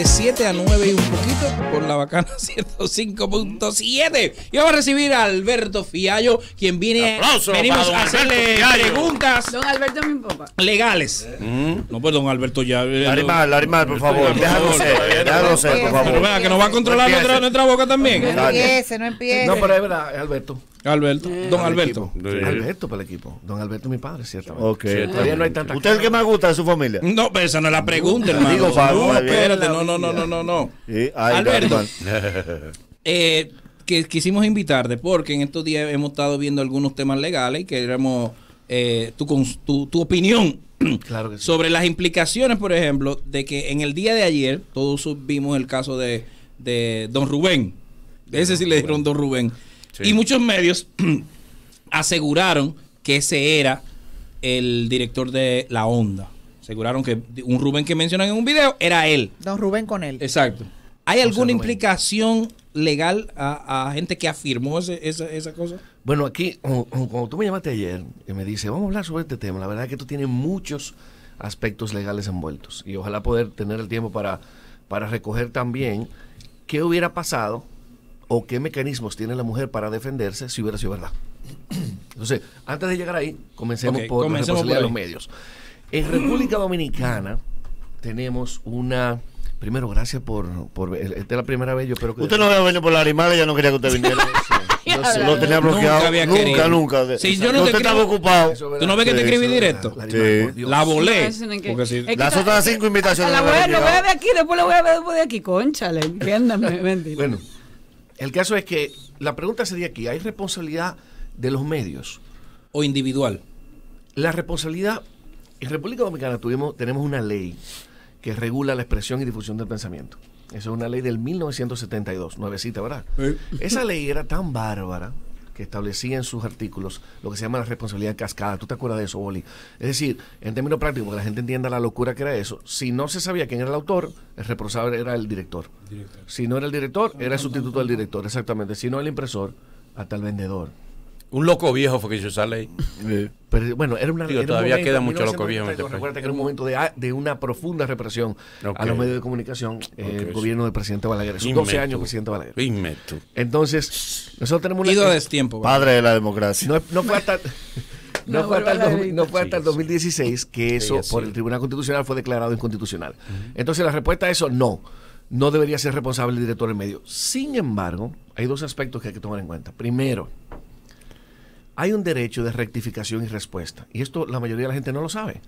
de 7 a 9 y un poquito por la bacana 105.7. Y vamos a recibir a Alberto Fiallo, quien viene. venimos a hacerle preguntas. Don Alberto, Legales. Mm. No, pues don Alberto ya. Eh, Larimal, por favor. Déjalo ser, déjalo ser, por favor. Pero que nos va a controlar nuestra, nuestra, boca también. No empiece, no empiece. No, pero es verdad, Alberto. Alberto. Eh, don Alberto. Alberto para el equipo. Don Alberto, mi padre, ciertamente. Okay. todavía no hay ¿Usted es el que más gusta de su familia? No, pero esa no es la pregunta, hermano. no, espérate, no, no, no, no, no. Alberto. eh, que quisimos invitarte porque en estos días hemos estado viendo algunos temas legales y queremos eh, tu, tu, opinión sobre las implicaciones, por ejemplo, de que en el día de ayer todos vimos el caso de, de Don Rubén. Ese sí le dijeron Don Rubén. Y muchos medios aseguraron que ese era el director de La Onda. Aseguraron que un Rubén que mencionan en un video era él. Don Rubén con él. Exacto. ¿Hay alguna implicación legal a, gente que afirmó esa, cosa? Bueno, aquí, cuando tú me llamaste ayer y me dice, vamos a hablar sobre este tema, la verdad es que tú tienes muchos aspectos legales envueltos y ojalá poder tener el tiempo para, para recoger también qué hubiera pasado o qué mecanismos tiene la mujer para defenderse si hubiera sido verdad. Entonces, antes de llegar ahí, comencemos por la responsabilidad de los medios. En República Dominicana tenemos una Primero, gracias por, por eh, esta es la primera vez, yo espero que... Usted no había venido por la animales, ya no quería que usted viniera. No lo tenía bloqueado. Nunca, había nunca. nunca. yo no, te, estaba ocupado. ¿Tú no ves que te escribí directo? La, sí. la volé. las otras cinco invitaciones. La voy, a ver aquí, después la voy a ver después de aquí. Conchale, entiéndame, mentira. Bueno. El caso es que la pregunta sería aquí, ¿hay responsabilidad de los medios? ¿O individual? La responsabilidad, en República Dominicana tuvimos, tenemos una ley que regula la expresión y difusión del pensamiento. Esa es una ley del 1972, nuevecita, ¿verdad? Esa ley era tan bárbara, establecía en sus artículos lo que se llama la responsabilidad cascada. ¿Tú te acuerdas de eso, Boli? Es decir, en términos prácticos, que la gente entienda la locura que era eso, si no se sabía quién era el autor, el responsable era el director. director. Si no era el director, era el sustituto del director, exactamente. Si no, el impresor, hasta el vendedor. Un loco viejo fue que hizo esa eh, Pero, bueno, era una todavía queda mucho loco viejo este Recuerda que era un momento de, una profunda represión a los medios de comunicación, eh, el gobierno del presidente Balaguer. Son 12 años, presidente Balaguer. Entonces, nosotros tenemos un eh, Padre de la democracia. No, fue hasta. No, el, 2016 que eso por el Tribunal Constitucional fue declarado inconstitucional. Entonces la respuesta a eso, no, no debería ser responsable el director del medio. Sin embargo, hay dos aspectos que hay que tomar en cuenta. Primero, hay un derecho de rectificación y respuesta. Y esto la mayoría de la gente no lo sabe.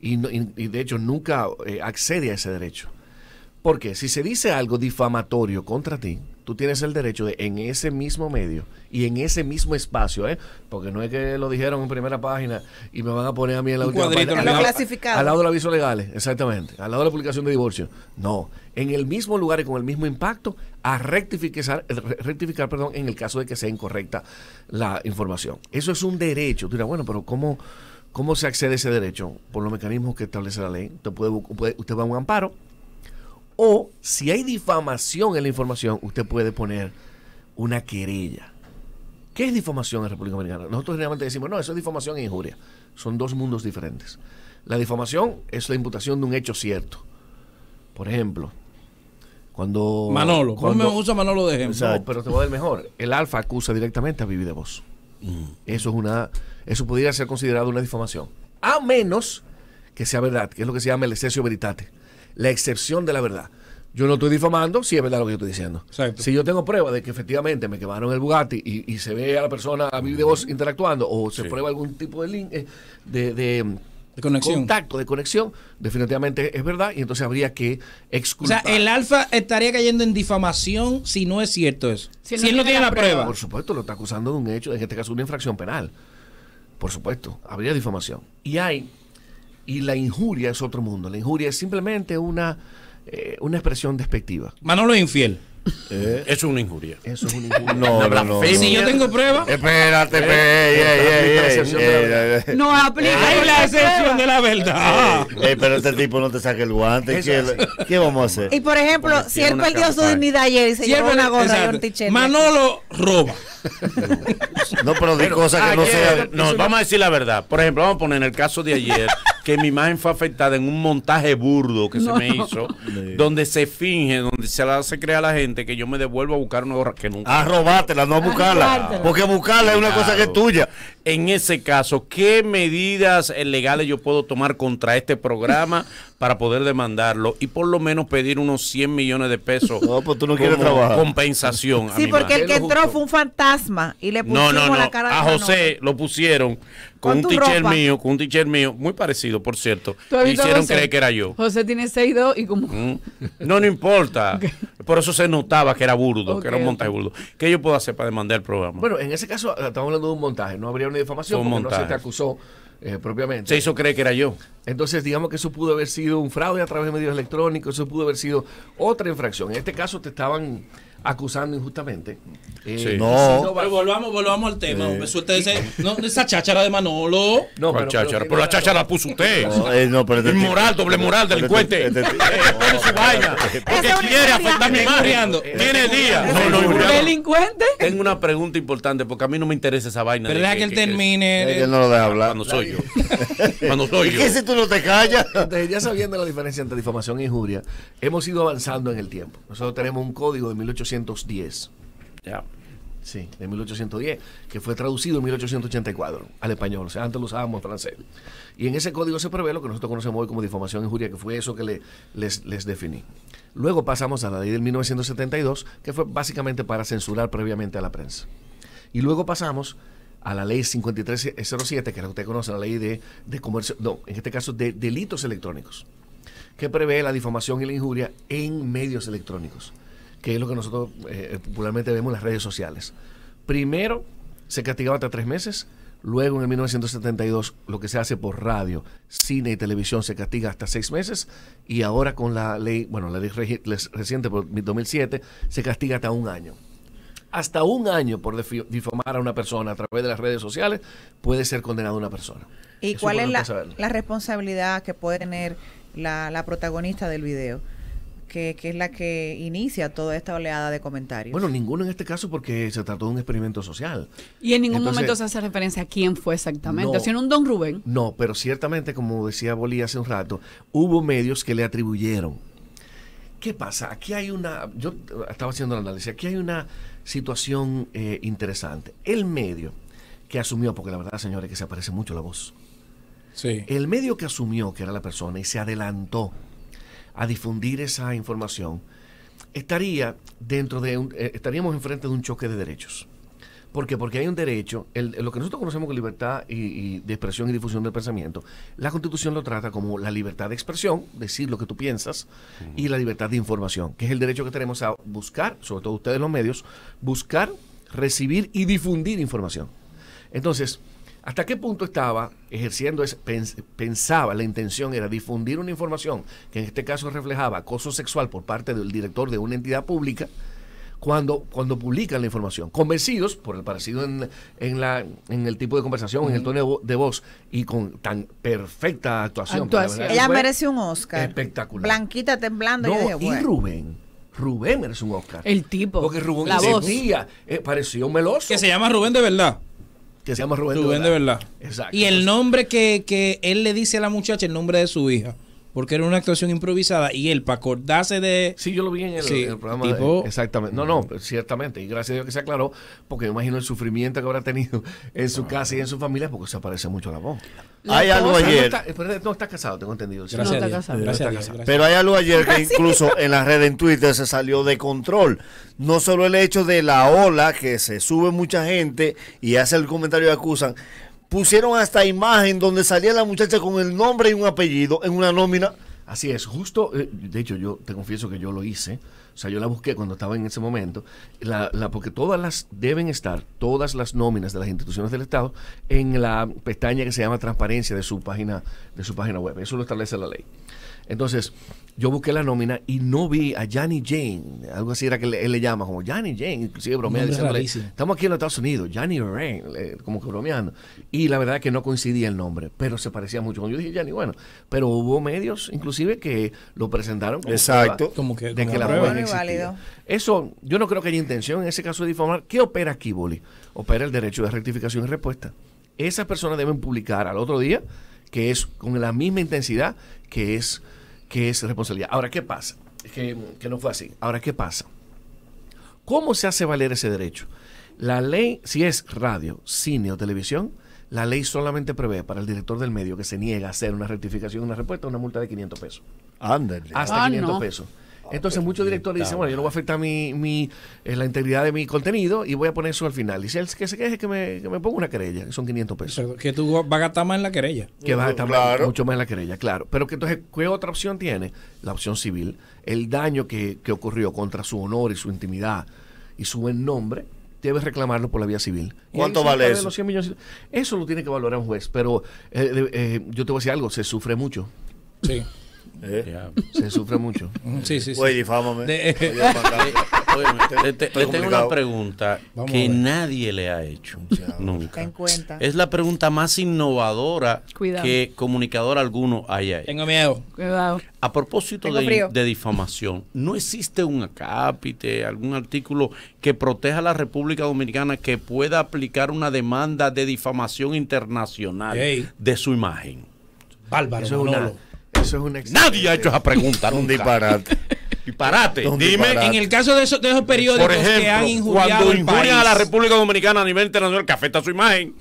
Y, de hecho nunca eh, accede a ese derecho. Porque si se dice algo difamatorio contra ti, tú tienes el derecho de en ese mismo medio y en ese mismo espacio, ¿eh? porque no es que lo dijeron en primera página y me van a poner a mí en la última página. Al, al, lado del aviso legales, exactamente. Al lado de la publicación de divorcio. No. En el mismo lugar y con el mismo impacto a rectificar, eh, rectificar perdón, en el caso de que sea incorrecta la información. Eso es un derecho. Tú dirás, bueno, pero ¿cómo, cómo se accede a ese derecho? Por los mecanismos que establece la ley. Usted, puede, usted va a un amparo o si hay difamación en la información, usted puede poner una querella. ¿Qué es difamación en República Dominicana? Nosotros generalmente decimos, no, eso es difamación e injuria. Son dos mundos diferentes. La difamación es la imputación de un hecho cierto. Por ejemplo, cuando... Manolo, ¿cómo me usa Manolo de ejemplo? pero te voy a dar mejor. El Alfa acusa directamente a Vivi de Voz. Mm. Eso es una... Eso podría ser considerado una difamación. A menos que sea verdad, que es lo que se llama el exceso veritate la excepción de la verdad. Yo no estoy difamando si es verdad lo que yo estoy diciendo. Si yo tengo prueba de que efectivamente me quemaron el Bugatti y, se ve a la persona a mí de voz interactuando o se prueba algún tipo de link eh, de, contacto, de conexión, definitivamente es verdad y entonces habría que excusar O sea, el alfa estaría cayendo en difamación si no es cierto eso. Si, él, no, tiene la prueba. prueba. Por supuesto, lo está acusando de un hecho, en este caso una infracción penal. Por supuesto, habría difamación. Y hay y la injuria es otro mundo. La injuria es simplemente una, eh, una expresión despectiva. Manolo es infiel. Eh, eso es una injuria. Eso es una injuria. No, no, no, Si yo tengo pruebas. Espérate, eh, espérate. No aplica la excepción de la verdad. pero este tipo no te saque el guante. ¿Qué, ¿Qué, vamos a hacer? Y por ejemplo, si él perdió su dignidad ayer y se llevó una gorra de un Manolo roba. No, pero di cosas que no sean. No, vamos a decir la verdad. Por ejemplo, vamos a poner en el caso de ayer. que mi imagen fue afectada en un montaje burdo que se me hizo, donde se finge, donde se, la, hace crea a la gente que yo me devuelvo a buscar una gorra que nunca. A robártela, no a buscarla. Porque buscarla es una cosa que es tuya. En ese caso, ¿qué medidas legales yo puedo tomar contra este programa para poder demandarlo y por lo menos pedir unos 100 millones de pesos no, pues tú no quieres trabajar. compensación. Sí, porque el que entró fue un fantasma y le pusieron la cara A José lo pusieron con, un teacher mío, con un teacher mío, muy parecido, por cierto. y hicieron creer que era yo. José tiene 6'2 y como... Mm. No, no importa. Por eso se notaba que era burdo, que era un montaje burdo. ¿Qué yo puedo hacer para demandar el programa? Bueno, en ese caso estamos hablando de un montaje, no habría una difamación porque no se te acusó eh, propiamente. Sí, eso cree que era yo. Entonces, digamos que eso pudo haber sido un fraude a través de medios electrónicos, eso pudo haber sido otra infracción. En este caso te estaban acusando injustamente. Eh, no. volvamos, volvamos al tema. Eh, esa cháchara de Manolo. No, pero, pero la cháchara la puso usted. No, eh, este Inmoral, doble moral, este delincuente. Pone este su vaina. Porque quiere afectar mi madre Tiene día. Delincuente. Tengo una pregunta importante porque a mí no me interesa esa vaina. Pero que él termine. no lo deja hablar. Cuando soy yo. Cuando soy yo. ¿Qué si tú no te callas? ya sabiendo la diferencia entre difamación e injuria, hemos ido avanzando en el tiempo. Nosotros tenemos un código de 1800 1810. Ya. Sí, de 1810, que fue traducido en 1884 al español. O sea, antes lo usábamos francés. Y en ese código se prevé lo que nosotros conocemos hoy como difamación y injuria, que fue eso que le, les, les definí. Luego pasamos a la ley de 1972, que fue básicamente para censurar previamente a la prensa. Y luego pasamos a la ley 5307, que usted conoce, la ley de, de comercio, no, en este caso de delitos electrónicos, que prevé la difamación y la injuria en medios electrónicos que es lo que nosotros eh, eh, popularmente vemos en las redes sociales. Primero se castigaba hasta tres meses, luego en el 1972 lo que se hace por radio, cine y televisión se castiga hasta seis meses y ahora con la ley, bueno, la ley reciente por 2007 se castiga hasta un año hasta un año por difamar a una persona a través de las redes sociales, puede ser condenada una persona. ¿Y cuál es la, responsabilidad que puede tener la protagonista del video? que, es la que inicia toda esta oleada de comentarios. Bueno, ninguno en este caso porque se trató de un experimento social. Y en ningún momento se hace referencia a quién fue exactamente, no, un don Rubén. No, pero ciertamente, como decía Bolí hace un rato, hubo medios que le atribuyeron. ¿Qué pasa? Aquí hay una, yo estaba haciendo el análisis, aquí hay una situación eh, interesante. El medio que asumió, porque la verdad, señores, que se aparece mucho la voz. Sí. El medio que asumió que era la persona y se adelantó a difundir esa información, estaría dentro de eh, estaríamos enfrente de un choque de derechos. ¿Por qué? Porque hay un derecho, lo que nosotros conocemos como libertad de expresión y difusión del pensamiento, la Constitución lo trata como la libertad de expresión, decir lo que tú piensas, y la libertad de información, que es el derecho que tenemos a buscar, sobre todo ustedes los medios, buscar, recibir y difundir información. Entonces, ¿Hasta qué punto estaba ejerciendo, pensaba, la intención era difundir una información que en este caso reflejaba acoso sexual por parte del director de una entidad pública? Cuando, cuando publican la información, convencidos por el parecido en, el tipo de conversación, en el tono de voz y con tan perfecta actuación. Ella merece un Oscar. Espectacular. Blanquita temblando. y, Rubén, Rubén merece un Oscar. El tipo. Porque Rubén la voz. Eh, pareció un meloso. Que se llama Rubén de verdad que se llama Rubén, Rubén de verdad. Exacto. Y el nombre que, que él le dice a la muchacha, el nombre de su hija porque era una actuación improvisada y él, para acordarse de. Sí, yo lo vi en el, programa. exactamente. No, no, ciertamente. Y gracias a Dios que se aclaró, porque me imagino el sufrimiento que habrá tenido en su casa y en su familia, porque se aparece mucho la voz. hay algo ayer. No está, casado, tengo entendido. Pero hay algo ayer que incluso en la red en Twitter se salió de control. No solo el hecho de la ola que se sube mucha gente y hace el comentario y acusan pusieron hasta imagen donde salía la muchacha con el nombre y un apellido en una nómina. Así es, justo, eh, de hecho yo te confieso que yo lo hice, o sea, yo la busqué cuando estaba en ese momento, la, la, porque todas las, deben estar, todas las nóminas de las instituciones del Estado en la pestaña que se llama transparencia de su página, de su página web, eso lo establece la ley. Entonces, yo busqué la nómina y no vi a Johnny Jane, algo así era que él le llama, como Johnny Jane, inclusive bromeando, estamos aquí en los Estados Unidos, Johnny Rain, como que bromeando. Y la verdad es que no coincidía el nombre, pero se parecía mucho. Yo dije Johnny, bueno, pero hubo medios, inclusive, que lo presentaron como Exacto. como que, de que la prueba Eso, yo no creo que haya intención en ese caso de difamar. ¿Qué opera aquí, Boli? Opera el derecho de rectificación y respuesta. Esas personas deben publicar al otro día que es con la misma intensidad que es que es responsabilidad. Ahora, ¿qué pasa? que, no fue así. Ahora, ¿qué pasa? ¿Cómo se hace valer ese derecho? La ley, si es radio, cine o televisión, la ley solamente prevé para el director del medio que se niega a hacer una rectificación, una respuesta, una multa de 500 pesos. Hasta 500 ah, pesos. Entonces muchos directores dicen, bueno, yo no voy a afectar mi, mi, eh, la integridad de mi contenido y voy a poner eso al final. y si el que se queje que me, que me ponga una querella, que son 500 pesos. que tú vas a gastar más en la querella. Que vas a gastar mucho más en la querella, claro. Pero que entonces, ¿qué otra opción tiene? La opción civil. El daño que, que ocurrió contra su honor y su intimidad y su buen nombre, debe reclamarlo por la vía civil. ¿Cuánto vale eso? eso lo tiene que valorar un juez, pero eh, eh, yo te voy a decir algo, se sufre mucho. Sí. ¿Eh? Se sufre mucho. Mm, sí, sí, sí. Oye, difámame. Eh, tengo una pregunta que nadie le ha hecho nunca. Es la pregunta más innovadora que comunicador alguno haya hecho. Tengo miedo. A propósito de, difamación, ¿no existe un acápite, algún artículo que proteja a la República Dominicana que pueda aplicar una demanda de difamación internacional de su imagen? Bárbaro, Nadie ha hecho esa pregunta. un disparate. Disparate. Dime, en el caso de esos, de esos periódicos ejemplo, que han injuriado a la República Dominicana a nivel internacional, que afecta su imagen.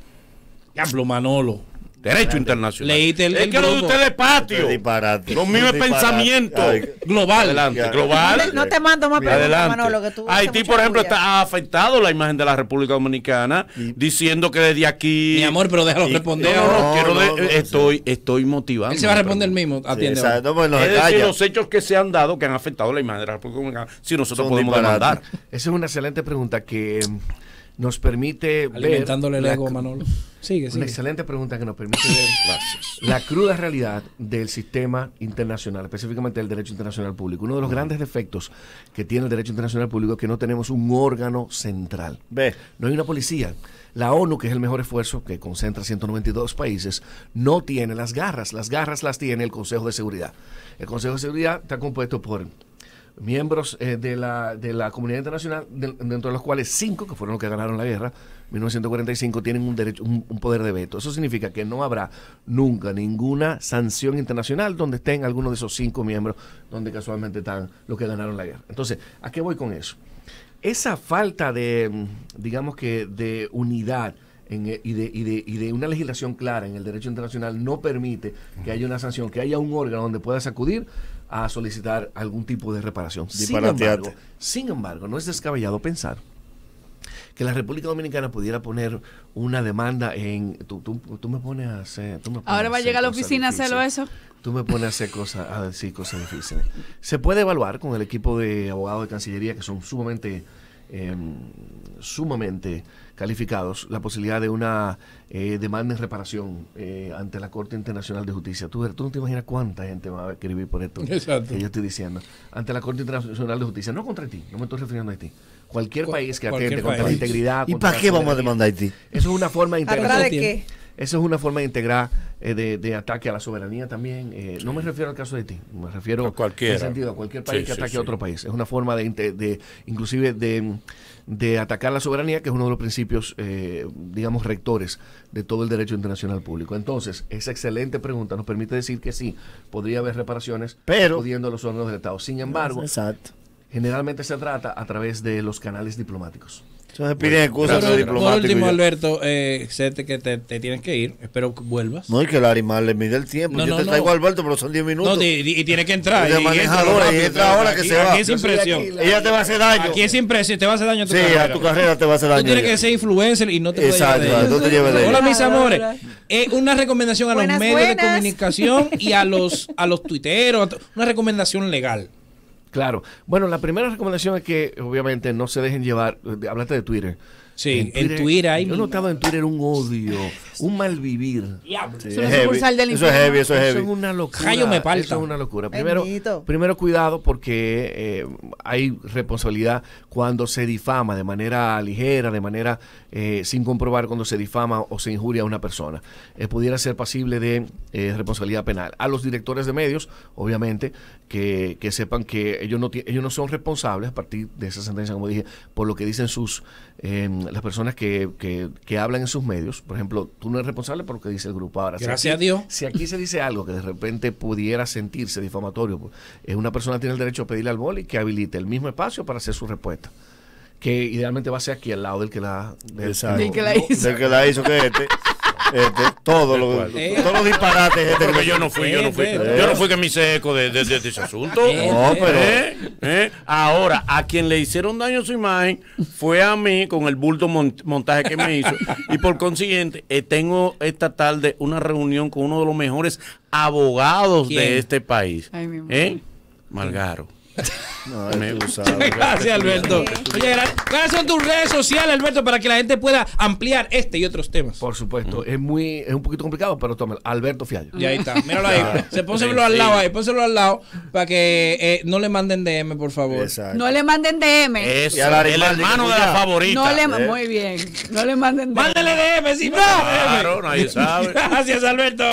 Diablo Manolo. Derecho internacional. es que lo de ustedes es patio. Lo mismos es pensamiento global. Adelante, global. No te, mando más preguntas, Manolo, que tú Haití, por ejemplo, ha afectado la imagen de la República Dominicana diciendo que desde aquí. Mi amor, pero déjalo responder. No, no, quiero estoy, estoy motivando. Él se va a responder el mismo. Atiende. exacto, pues es decir, los hechos que se han dado que han afectado la imagen de la República Dominicana, si nosotros podemos demandar. Esa es una excelente pregunta que nos permite Alimentándole ver... el ego, Manolo. Sigue, sigue. Una excelente pregunta que nos permite ver la cruda realidad del sistema internacional, específicamente del derecho internacional público. Uno de los grandes defectos que tiene el derecho internacional público es que no tenemos un órgano central. Ve. No hay una policía. La ONU, que es el mejor esfuerzo, que concentra 192 países, no tiene las garras. Las garras las tiene el Consejo de Seguridad. El Consejo de Seguridad está compuesto por miembros eh, de, la, comunidad internacional, dentro de los cuales cinco, que fueron los que ganaron la guerra, 1945, tienen un, derecho, un, poder de veto. Eso significa que no habrá nunca ninguna sanción internacional donde estén algunos de esos cinco miembros, donde casualmente están los que ganaron la guerra. Entonces, ¿a qué voy con eso? Esa falta de, digamos que, de unidad e, y, de, y, de, y, de, una legislación clara en el derecho internacional no permite que haya una sanción, que haya un órgano donde pueda sacudir a solicitar algún tipo de reparación. Sin embargo, sin embargo, no es descabellado pensar que la República Dominicana pudiera poner una demanda en... Tú, me pones a hacer... Ahora va a llegar a la oficina a hacerlo eso. Tú me pones a hacer cosas, a decir cosas difíciles. Se puede evaluar con el equipo de abogados de Cancillería, que son sumamente Em, sumamente calificados la posibilidad de una eh, demanda en reparación eh, ante la Corte Internacional de Justicia. Tú, tú no te imaginas cuánta gente va a escribir por esto que yo estoy diciendo. Ante la Corte Internacional de Justicia, no contra ti, no me estoy refiriendo a ti Cualquier país que atente contra la integridad. ¿Y para qué vamos a demandar a Haití? Eso es una forma de, de esa es una forma de integrar eh, de, ataque a la soberanía también. Eh, no me refiero al caso de ti, me refiero a cualquier sentido a cualquier país que ataque a otro país. Es una forma de, de inclusive de, de, atacar la soberanía, que es uno de los principios, eh, digamos, rectores de todo el derecho internacional público. Entonces, esa excelente pregunta nos permite decir que sí, podría haber reparaciones, pero pudiendo los órganos del Estado. Sin embargo, generalmente se trata a través de los canales diplomáticos. Entonces por, último, Alberto, eh, sé que te, tienes que ir. Espero que vuelvas. No, es que el animal le mide el tiempo. No, Yo te traigo a Alberto, pero son 10 minutos. y, y, tiene que entrar. y, entra ahora que se va. Aquí es impresión. Ella te va a hacer daño. Aquí es impresión. Te va a hacer daño a tu carrera. Sí, a tu carrera te va a hacer daño. Tú tienes que ser influencer y no te puedes Exacto, te lleves de Hola, mis amores. Eh, una recomendación a los medios de comunicación y a los, a los tuiteros. Una recomendación legal. Claro. Bueno, la primera recomendación es que obviamente no se dejen llevar, hablaste eh, de Twitter, Sí, en Twitter, en Twitter hay. Yo en Twitter un odio, un malvivir. eso, es heavy, eso, es heavy, eso es una locura. me falta Eso es una locura. Primero, primero cuidado porque eh, hay responsabilidad cuando se difama de manera ligera, de manera eh, sin comprobar, cuando se difama o se injuria a una persona. Eh, pudiera ser pasible de responsabilidad penal. A los directores de medios, obviamente, que, sepan que ellos no, ellos no son responsables a partir de esa sentencia, como dije, por lo que dicen sus em, las personas que, que, hablan en sus medios. Por ejemplo, tú no eres responsable por lo que dice el grupo ahora. Gracias si Dios. Si aquí se dice algo que de repente pudiera sentirse difamatorio, pues, es una persona tiene el derecho a pedirle al boli que habilite el mismo espacio para hacer su respuesta que idealmente va a ser aquí al lado del que la, del, que hizo. Del que la hizo que este. Este, todo lo, eh, todos los disparates. Eh, este, porque yo no fui, yo no fui. Eh, yo no fui que me hice eco de, de, ese asunto. No, pero. Ahora, a quien le hicieron daño su imagen fue a mí con el bulto montaje que me hizo. Y por consiguiente, tengo esta tarde una reunión con uno de los mejores abogados de este país. ¿Eh? Malgaro. Gracias, Alberto. Oye, ¿cuáles son tus redes sociales, Alberto, para que la gente pueda ampliar este y otros temas? Por supuesto, mm. es muy, es un poquito complicado, pero toma, Alberto Fiallo. Y ahí está, míralo ahí. Se pónselo al lado ahí, pónselo al lado para que eh, no le manden DM, por favor. No le manden DM. Eso, el hermano de la favorita. No le, eh. Muy bien, no le manden DM. Mándele DM, si no. Claro, nadie sabe. Gracias, Alberto.